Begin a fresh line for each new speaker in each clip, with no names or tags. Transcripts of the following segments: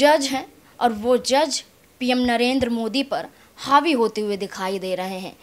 जज हैं और वो जज पीएम नरेंद्र मोदी पर हावी होते हुए दिखाई दे रहे हैं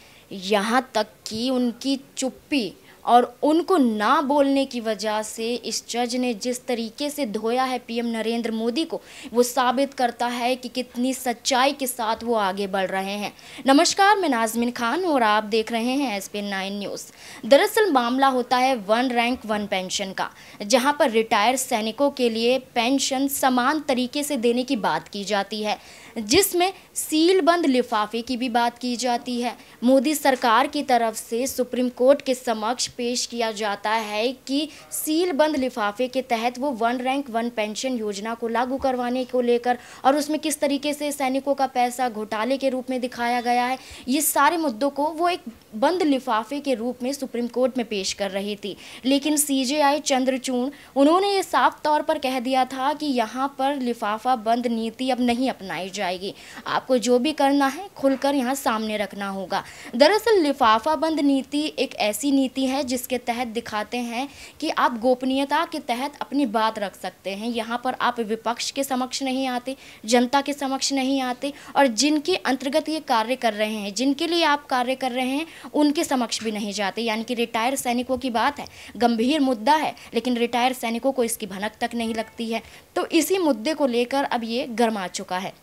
यहाँ तक कि उनकी चुप्पी और उनको ना बोलने की वजह से इस जज ने जिस तरीके से धोया है पीएम नरेंद्र मोदी को वो साबित करता है कि कितनी सच्चाई के साथ वो आगे बढ़ रहे हैं नमस्कार मैं नाजमिन खान और आप देख रहे हैं एस पी नाइन न्यूज़ दरअसल मामला होता है वन रैंक वन पेंशन का जहां पर रिटायर सैनिकों के लिए पेंशन समान तरीके से देने की बात की जाती है जिसमें सील बंद लिफाफे की भी बात की जाती है मोदी सरकार की तरफ से सुप्रीम कोर्ट के समक्ष पेश किया जाता है कि सील बंद लिफाफे के तहत वो वन रैंक वन पेंशन योजना को लागू करवाने को लेकर और उसमें किस तरीके से सैनिकों का पैसा घोटाले के रूप में दिखाया गया है ये सारे मुद्दों को वो एक बंद लिफाफे के रूप में सुप्रीम कोर्ट में पेश कर रही थी लेकिन सी जे आई चंद्रचूड़ उन्होंने ये साफ तौर पर कह दिया था कि यहाँ पर लिफाफा बंद नीति अब नहीं अपनाई जा जाएगी आपको जो भी करना है खुलकर यहाँ सामने रखना होगा दरअसल लिफाफा बंद नीति एक ऐसी नीति है जिसके तहत दिखाते हैं कि आप गोपनीयता के तहत अपनी बात रख सकते हैं यहाँ पर आप विपक्ष के समक्ष नहीं आते जनता के समक्ष नहीं आते और जिनके अंतर्गत ये कार्य कर रहे हैं जिनके लिए आप कार्य कर रहे हैं उनके समक्ष भी नहीं जाते यानी कि रिटायर सैनिकों की बात है गंभीर मुद्दा है लेकिन रिटायर सैनिकों को इसकी भनक तक नहीं लगती है तो इसी मुद्दे को लेकर अब ये गर्मा चुका है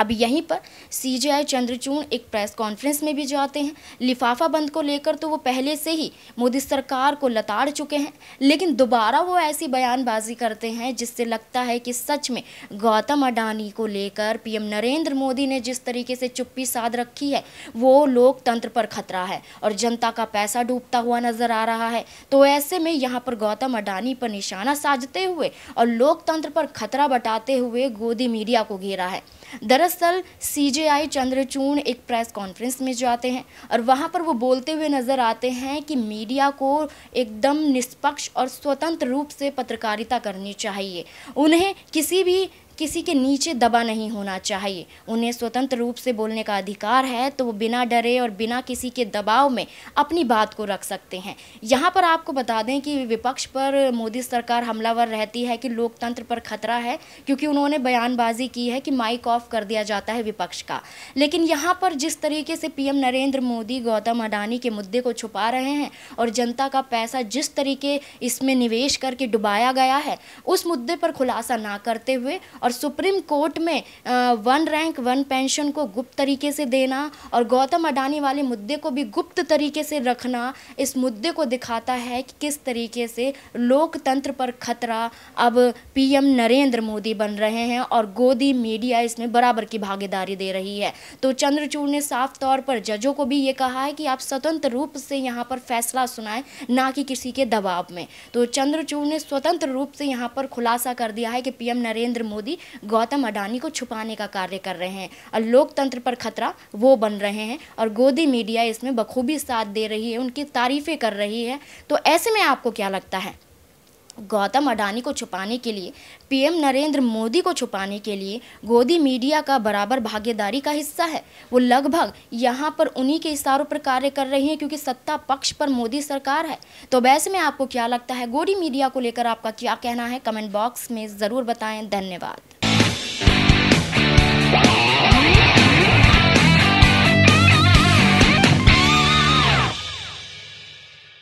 अब यहीं पर आई चंद्रचूड़ एक प्रेस कॉन्फ्रेंस में भी जाते हैं लिफाफा बंद को लेकर तो वो पहले से ही मोदी सरकार को लताड़ चुके हैं लेकिन दोबारा वो ऐसी बयानबाजी करते हैं जिससे लगता है कि सच में गौतम अडानी को लेकर पीएम नरेंद्र मोदी ने जिस तरीके से चुप्पी साध रखी है वो लोकतंत्र पर खतरा है और जनता का पैसा डूबता हुआ नजर आ रहा है तो ऐसे में यहाँ पर गौतम अडानी पर निशाना साधते हुए और लोकतंत्र पर खतरा बटाते हुए गोदी मीडिया को घेरा है दरअसल दरअसल सीजेआई चंद्रचूड़ एक प्रेस कॉन्फ्रेंस में जाते हैं और वहाँ पर वो बोलते हुए नजर आते हैं कि मीडिया को एकदम निष्पक्ष और स्वतंत्र रूप से पत्रकारिता करनी चाहिए उन्हें किसी भी किसी के नीचे दबा नहीं होना चाहिए उन्हें स्वतंत्र रूप से बोलने का अधिकार है तो वो बिना डरे और बिना किसी के दबाव में अपनी बात को रख सकते हैं यहाँ पर आपको बता दें कि विपक्ष पर मोदी सरकार हमलावर रहती है कि लोकतंत्र पर खतरा है क्योंकि उन्होंने बयानबाजी की है कि माइक ऑफ कर दिया जाता है विपक्ष का लेकिन यहाँ पर जिस तरीके से पी नरेंद्र मोदी गौतम अडानी के मुद्दे को छुपा रहे हैं और जनता का पैसा जिस तरीके इसमें निवेश करके डुबाया गया है उस मुद्दे पर खुलासा ना करते हुए और सुप्रीम कोर्ट में वन रैंक वन पेंशन को गुप्त तरीके से देना और गौतम अडानी वाले मुद्दे को भी गुप्त तरीके से रखना इस मुद्दे को दिखाता है कि किस तरीके से लोकतंत्र पर खतरा अब पीएम नरेंद्र मोदी बन रहे हैं और गोदी मीडिया इसमें बराबर की भागीदारी दे रही है तो चंद्रचूड़ ने साफ तौर पर जजों को भी ये कहा है कि आप स्वतंत्र रूप से यहाँ पर फैसला सुनाएं ना कि किसी के दबाव में तो चंद्रचूड़ ने स्वतंत्र रूप से यहाँ पर खुलासा कर दिया है कि पीएम नरेंद्र मोदी भी गौतम अडानी को छुपाने का कार्य कर रहे हैं और लोकतंत्र पर खतरा वो बन रहे हैं और गोदी मीडिया इसमें बखूबी साथ दे रही है उनकी तारीफ़ें कर रही है तो ऐसे में आपको क्या लगता है गौतम अडानी को छुपाने के लिए पीएम नरेंद्र मोदी को छुपाने के लिए गोदी मीडिया का बराबर भागीदारी का हिस्सा है वो लगभग यहाँ पर उन्हीं के इशारों पर कार्य कर रही हैं क्योंकि सत्ता पक्ष पर मोदी सरकार है तो वैसे में आपको क्या लगता है गोदी मीडिया को लेकर आपका क्या कहना है कमेंट बॉक्स में ज़रूर बताएँ धन्यवाद